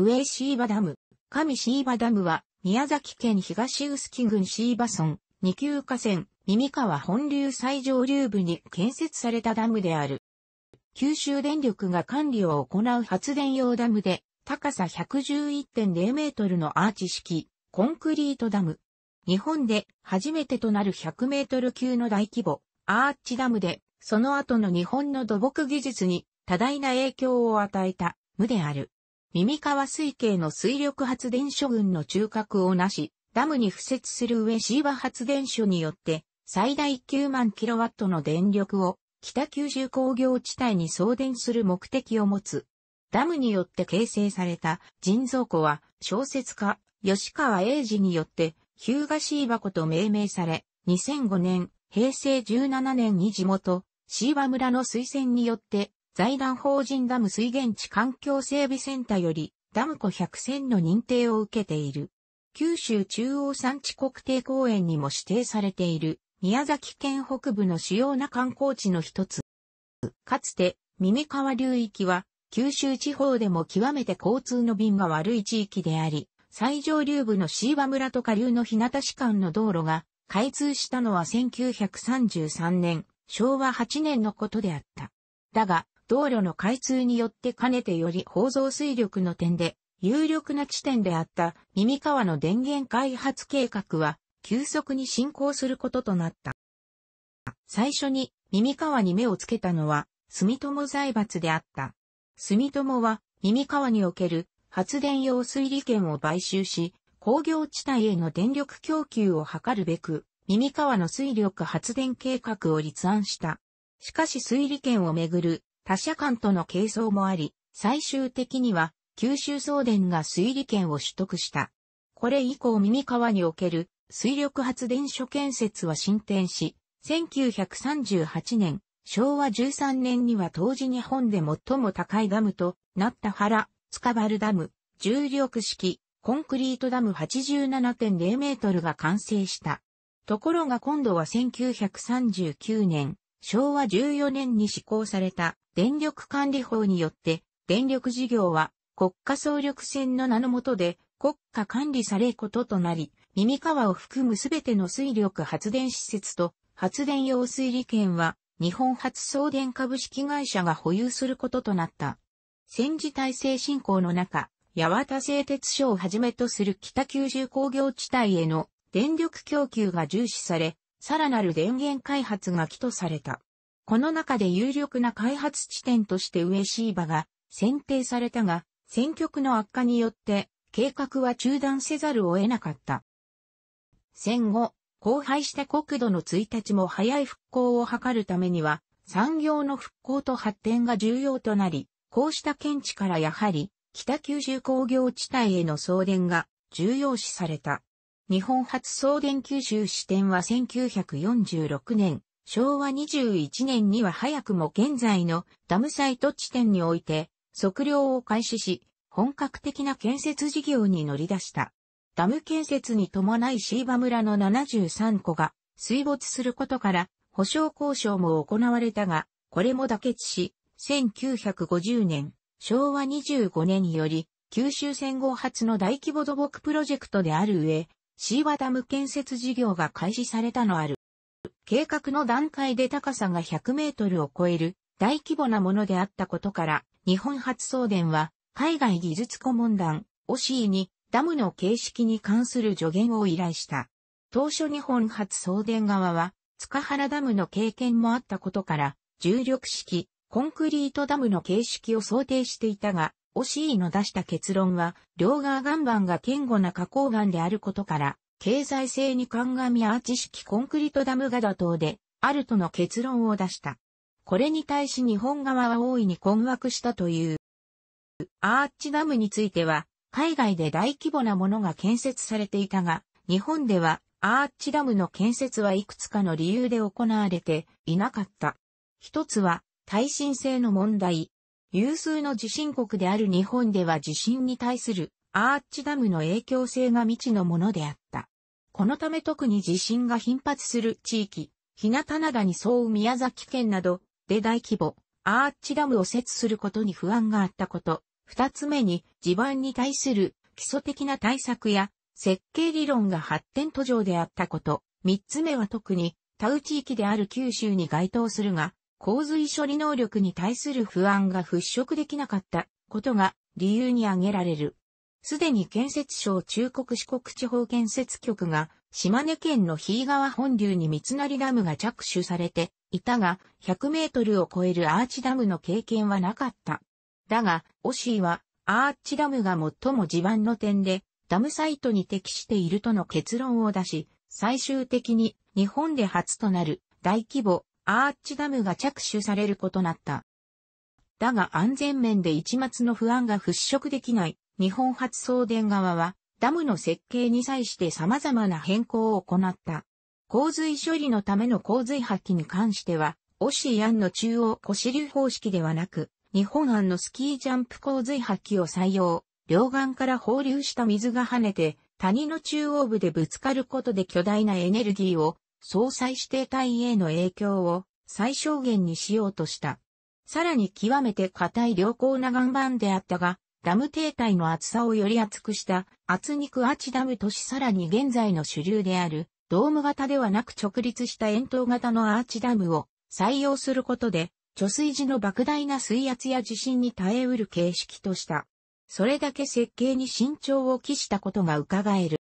上椎葉ダム。上椎葉ダムは、宮崎県東臼杵郡椎葉村、二級河川、耳川本流最上流部に建設されたダムである。九州電力が管理を行う発電用ダムで、高さ111.0メートルのアーチ式、コンクリートダム。日本で初めてとなる100メートル級の大規模、アーチダムで、その後の日本の土木技術に多大な影響を与えた、無である。耳川水系の水力発電所群の中核をなし、ダムに付設する上シーバ発電所によって、最大9万キロワットの電力を北九州工業地帯に送電する目的を持つ。ダムによって形成された人造湖は小説家吉川英治によってヒーガシーバ湖と命名され、2005年、平成17年に地元、シーバ村の推薦によって財団法人ダム水源地環境整備センターより、ダム湖100選の認定を受けている。九州中央山地国定公園にも指定されている、宮崎県北部の主要な観光地の一つ。かつて、耳川流域は、九州地方でも極めて交通の便が悪い地域であり、最上流部の椎葉村と下流の日向市間の道路が開通したのは1933年、昭和8年のことであった。だが、道路の開通によってかねてより宝蔵水力の点で有力な地点であった耳川の電源開発計画は急速に進行することとなった。最初に耳川に目をつけたのは住友財閥であった。住友は耳川における発電用水利権を買収し、工業地帯への電力供給を図るべく、耳川の水力発電計画を立案した。しかし水利権をめぐる他社間との係争もあり、最終的には九州送電が水利権を取得した。これ以降耳川における水力発電所建設は進展し、1938年、昭和13年には当時日本で最も高いダムとなった原、塚原ダム、重力式、コンクリートダム87.0メートルが完成した。ところが今度は1939年、昭和14年に施行された電力管理法によって、電力事業は国家総力戦の名のもとで国家管理されることとなり、耳川を含むすべての水力発電施設と発電用水利権は日本発送電株式会社が保有することとなった。戦時体制進行の中、八幡製鉄所をはじめとする北九州工業地帯への電力供給が重視され、さらなる電源開発が起とされた。この中で有力な開発地点として上シーバが選定されたが、戦局の悪化によって計画は中断せざるを得なかった。戦後、荒廃した国土の1日も早い復興を図るためには、産業の復興と発展が重要となり、こうした見地からやはり、北九州工業地帯への送電が重要視された。日本初送電九州支店は1946年、昭和21年には早くも現在のダムサイト地点において測量を開始し、本格的な建設事業に乗り出した。ダム建設に伴い椎葉村の73個が水没することから、保証交渉も行われたが、これも妥結し、1950年、昭和25年により、九州戦後初の大規模土木プロジェクトである上、シーワダム建設事業が開始されたのある。計画の段階で高さが100メートルを超える大規模なものであったことから、日本発送電は海外技術顧問団 OCE にダムの形式に関する助言を依頼した。当初日本発送電側は塚原ダムの経験もあったことから、重力式コンクリートダムの形式を想定していたが、惜しいの出した結論は、両側岩盤が堅固な花崗岩であることから、経済性に鑑みアーチ式コンクリートダムが妥当で、あるとの結論を出した。これに対し日本側は大いに困惑したという。アーチダムについては、海外で大規模なものが建設されていたが、日本ではアーチダムの建設はいくつかの理由で行われていなかった。一つは耐震性の問題、有数の地震国である日本では地震に対するアーチダムの影響性が未知のものであった。このため特に地震が頻発する地域、日向灘に沿う宮崎県などで大規模アーチダムを設することに不安があったこと。二つ目に地盤に対する基礎的な対策や設計理論が発展途上であったこと。三つ目は特に他ウ地域である九州に該当するが、洪水処理能力に対する不安が払拭できなかったことが理由に挙げられる。すでに建設省中国四国地方建設局が島根県の日川本流に三成ダムが着手されていたが100メートルを超えるアーチダムの経験はなかった。だが、オシーはアーチダムが最も地盤の点でダムサイトに適しているとの結論を出し、最終的に日本で初となる大規模アーチダムが着手されることなった。だが安全面で一末の不安が払拭できない日本発送電側はダムの設計に際して様々な変更を行った。洪水処理のための洪水破棄に関しては、オシアンの中央湖支流方式ではなく、日本案のスキージャンプ洪水破棄を採用、両岸から放流した水が跳ねて、谷の中央部でぶつかることで巨大なエネルギーを総裁指定体への影響を最小限にしようとした。さらに極めて硬い良好な岩盤であったが、ダム停滞の厚さをより厚くした厚肉アチダムとしさらに現在の主流であるドーム型ではなく直立した円筒型のアーチダムを採用することで、貯水時の莫大な水圧や地震に耐えうる形式とした。それだけ設計に慎重を期したことが伺える。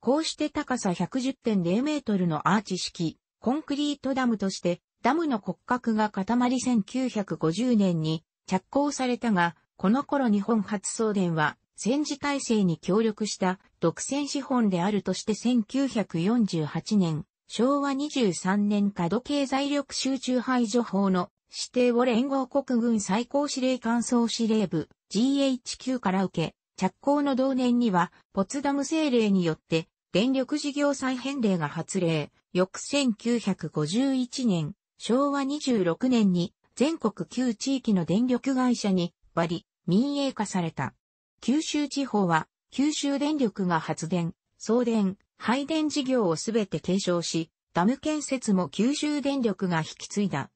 こうして高さ110.0メートルのアーチ式、コンクリートダムとして、ダムの骨格が固まり1950年に着工されたが、この頃日本初送電は、戦時体制に協力した独占資本であるとして1948年、昭和23年過度経済力集中排除法の指定を連合国軍最高司令官総司令部 GHQ から受け、着工の同年には、ポツダム政令によって、電力事業再編令が発令、翌1951年、昭和26年に、全国旧地域の電力会社に割り、民営化された。九州地方は、九州電力が発電、送電、配電事業をすべて継承し、ダム建設も九州電力が引き継いだ。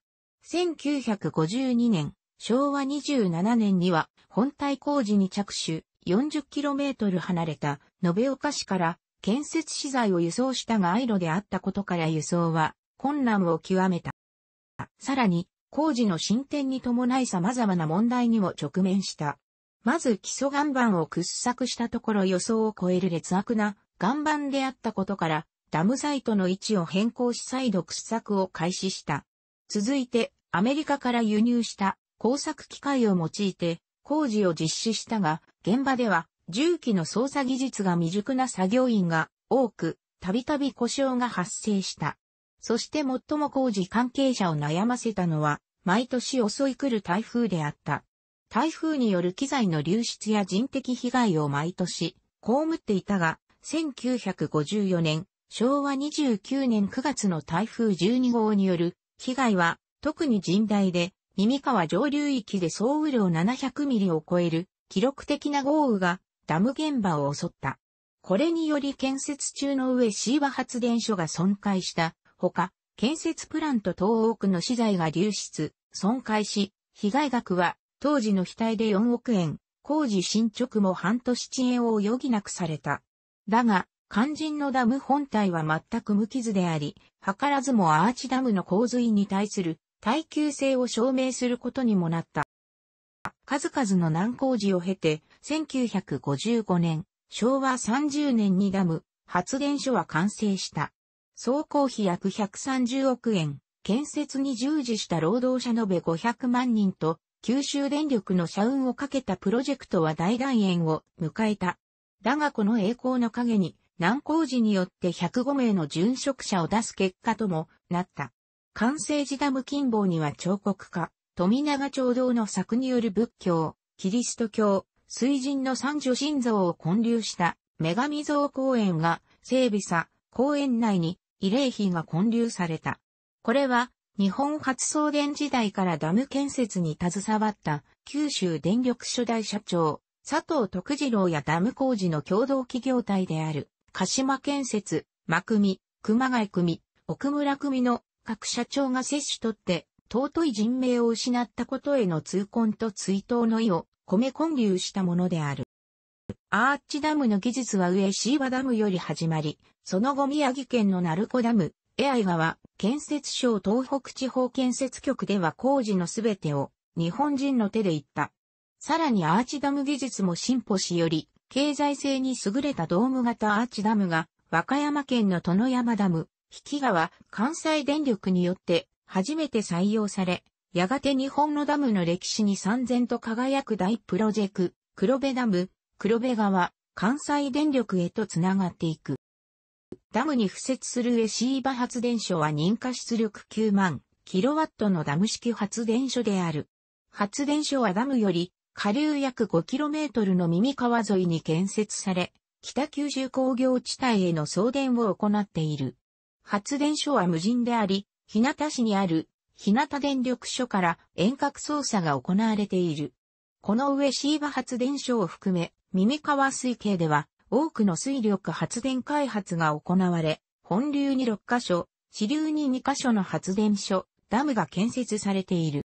1952年、昭和27年には本体工事に着手、40km 離れた延岡市から建設資材を輸送したがイロであったことから輸送は困難を極めた。さらに、工事の進展に伴い様々な問題にも直面した。まず基礎岩盤を掘削したところ予想を超える劣悪な岩盤であったことから、ダムサイトの位置を変更し再度掘削を開始した。続いて、アメリカから輸入した工作機械を用いて、工事を実施したが、現場では重機の操作技術が未熟な作業員が多く、たびたび故障が発生した。そして最も工事関係者を悩ませたのは、毎年襲い来る台風であった。台風による機材の流出や人的被害を毎年、被っていたが、1954年、昭和29年9月の台風12号による被害は特に甚大で、耳川上流域で総雨量700ミリを超える記録的な豪雨がダム現場を襲った。これにより建設中の上シーバ発電所が損壊したほか、建設プラント等多くの資材が流出、損壊し、被害額は当時の額で4億円、工事進捗も半年遅延を余儀なくされた。だが、肝心のダム本体は全く無傷であり、図らずもアーチダムの洪水に対する耐久性を証明することにもなった。数々の難工事を経て、1955年、昭和30年にダム、発電所は完成した。総工費約130億円、建設に従事した労働者延べ500万人と、九州電力の社運をかけたプロジェクトは大団円を迎えた。だがこの栄光の陰に、難工事によって105名の殉職者を出す結果ともなった。完成寺ダム近傍には彫刻家、富永町道の作による仏教、キリスト教、水神の三女神像を建立した女神像公園が整備さ、公園内に慰霊碑が建立された。これは日本初送電時代からダム建設に携わった九州電力初代社長、佐藤徳次郎やダム工事の共同企業体である鹿島建設、真組、熊谷組、奥村組の各社長が接種取って、尊い人命を失ったことへの痛恨と追悼の意を米混流したものである。アーチダムの技術は上シーバダムより始まり、その後宮城県の鳴子ダム、エアイ川、建設省東北地方建設局では工事のすべてを日本人の手で行った。さらにアーチダム技術も進歩しより、経済性に優れたドーム型アーチダムが、和歌山県の殿山ダム、引き川関西電力によって初めて採用され、やがて日本のダムの歴史に三千と輝く大プロジェク、黒部ダム、黒部川、関西電力へとつながっていく。ダムに付設するエシーバ発電所は認可出力9万キロワットのダム式発電所である。発電所はダムより下流約5トルの耳川沿いに建設され、北九州工業地帯への送電を行っている。発電所は無人であり、日向市にある日向電力所から遠隔操作が行われている。この上シーバ発電所を含め、耳川水系では多くの水力発電開発が行われ、本流に6カ所、支流に2カ所の発電所、ダムが建設されている。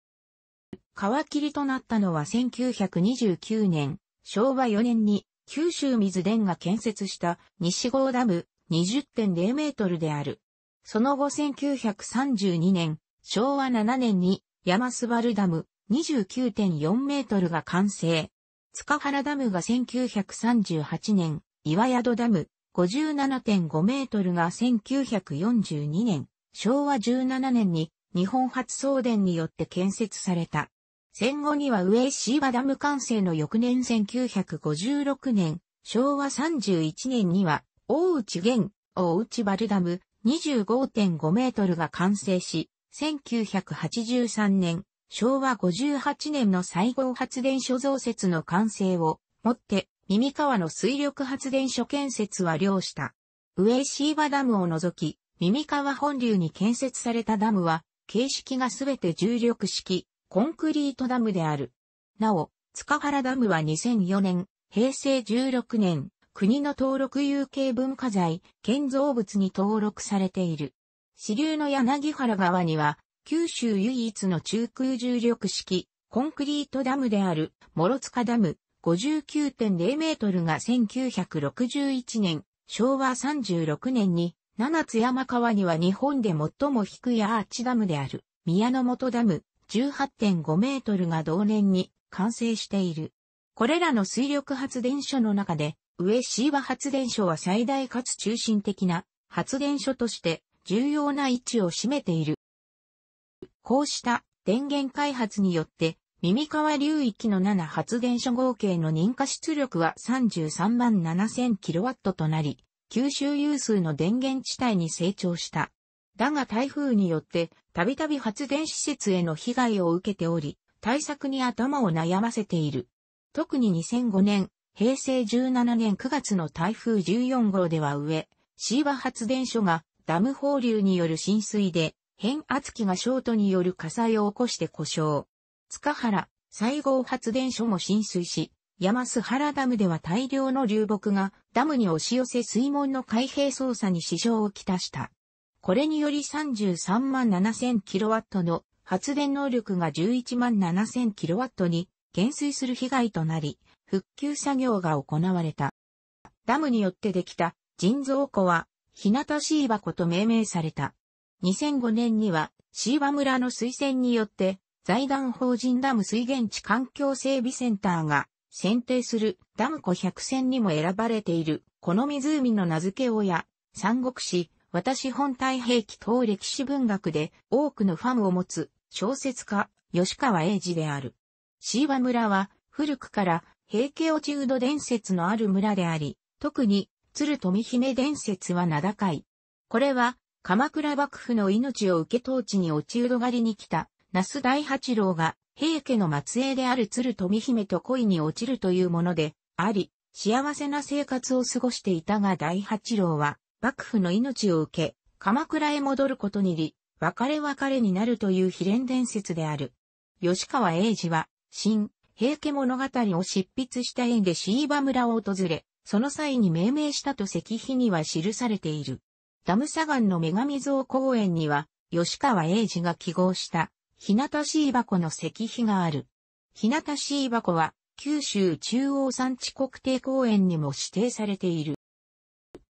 川切りとなったのは1929年、昭和4年に九州水電が建設した西郷ダム20.0メートルである。その後1932年、昭和7年に山スバルダム29.4メートルが完成。塚原ダムが1938年、岩宿ダム57.5メートルが1942年、昭和17年に日本初送電によって建設された。戦後には上石場ダム完成の翌年1956年、昭和31年には大内玄、大内バルダム25.5メートルが完成し、1983年、昭和58年の最後発電所増設の完成をもって、耳川の水力発電所建設は了した。上石岩ダムを除き、耳川本流に建設されたダムは、形式がすべて重力式、コンクリートダムである。なお、塚原ダムは2004年、平成16年、国の登録有形文化財、建造物に登録されている。支流の柳原川には、九州唯一の中空重力式、コンクリートダムである、諸塚ダム、59.0メートルが1961年、昭和36年に、七津山川には日本で最も低いアーチダムである、宮の本ダム、18.5メートルが同年に完成している。これらの水力発電所の中で、上シーバ発電所は最大かつ中心的な発電所として重要な位置を占めている。こうした電源開発によって、耳川流域の7発電所合計の認可出力は33万7000キロワットとなり、九州有数の電源地帯に成長した。だが台風によって、たびたび発電施設への被害を受けており、対策に頭を悩ませている。特に2005年、平成17年9月の台風14号では上、シーバ発電所がダム放流による浸水で、変圧器がショートによる火災を起こして故障。塚原、西郷発電所も浸水し、山須原ダムでは大量の流木がダムに押し寄せ水門の開閉操作に支障をきたした。これにより33万7000キロワットの発電能力が11万7000キロワットに減衰する被害となり、復旧作業が行われた。ダムによってできた人造湖は、日向椎葉湖と命名された。2005年には、椎葉村の推薦によって、財団法人ダム水源地環境整備センターが、選定するダム湖百選にも選ばれている、この湖の名付け親、三国志、私本体兵器等歴史文学で多くのファンを持つ小説家、吉川英治である。椎葉村は古くから平家落ちうど伝説のある村であり、特に、鶴富姫伝説は名高い。これは、鎌倉幕府の命を受け統治に落ちうど狩りに来た、那須大八郎が、平家の末裔である鶴富姫と恋に落ちるというもので、あり、幸せな生活を過ごしていたが大八郎は、幕府の命を受け、鎌倉へ戻ることにり、別れ別れになるという秘伝伝説である。吉川英治は、新、平家物語を執筆した縁で椎葉村を訪れ、その際に命名したと石碑には記されている。ダム砂岩の女神像公園には、吉川英治が記号した、日向椎葉湖の石碑がある。日向椎葉湖は、九州中央山地国定公園にも指定されている。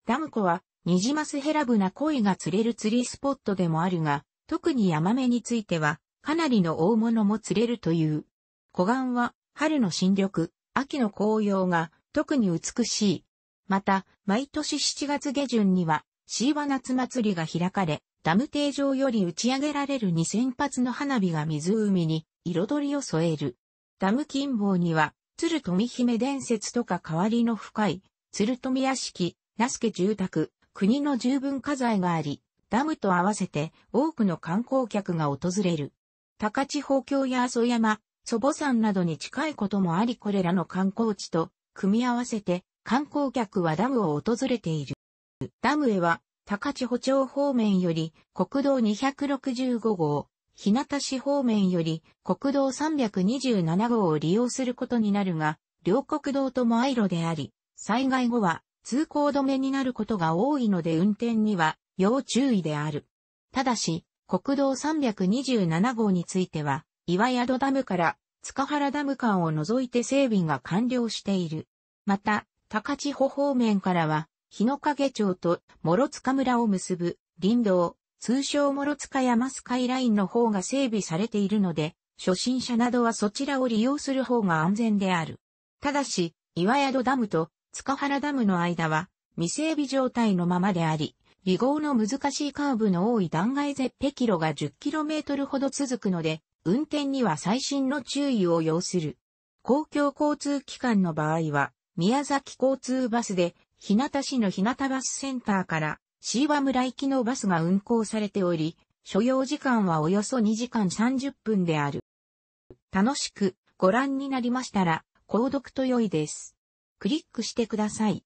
ダム湖は、ニジマスヘラブな鯉が釣れる釣りスポットでもあるが、特にヤマメについては、かなりの大物も釣れるという。湖岸は春の新緑、秋の紅葉が特に美しい。また、毎年7月下旬には、シーワ夏祭りが開かれ、ダム堤上より打ち上げられる2000発の花火が湖に彩りを添える。ダム近傍には、鶴富姫伝説とか代わりの深い、鶴富屋敷、那須家住宅、国の十分家財があり、ダムと合わせて多くの観光客が訪れる。高千穂峡や阿蘇山、祖母山などに近いこともありこれらの観光地と組み合わせて観光客はダムを訪れている。ダムへは高千穂町方面より国道265号、日向市方面より国道327号を利用することになるが、両国道とも愛路であり、災害後は通行止めになることが多いので運転には要注意である。ただし、国道327号については、岩宿ダムから塚原ダム間を除いて整備が完了している。また、高千穂方面からは、日の影町と諸塚村を結ぶ林道、通称諸塚山スカイラインの方が整備されているので、初心者などはそちらを利用する方が安全である。ただし、岩宿ダムと塚原ダムの間は未整備状態のままであり、離合の難しいカーブの多い断崖絶壁路が 10km ほど続くので、運転には最新の注意を要する。公共交通機関の場合は、宮崎交通バスで、日向市の日向バスセンターから、椎葉村行きのバスが運行されており、所要時間はおよそ2時間30分である。楽しくご覧になりましたら、購読と良いです。クリックしてください。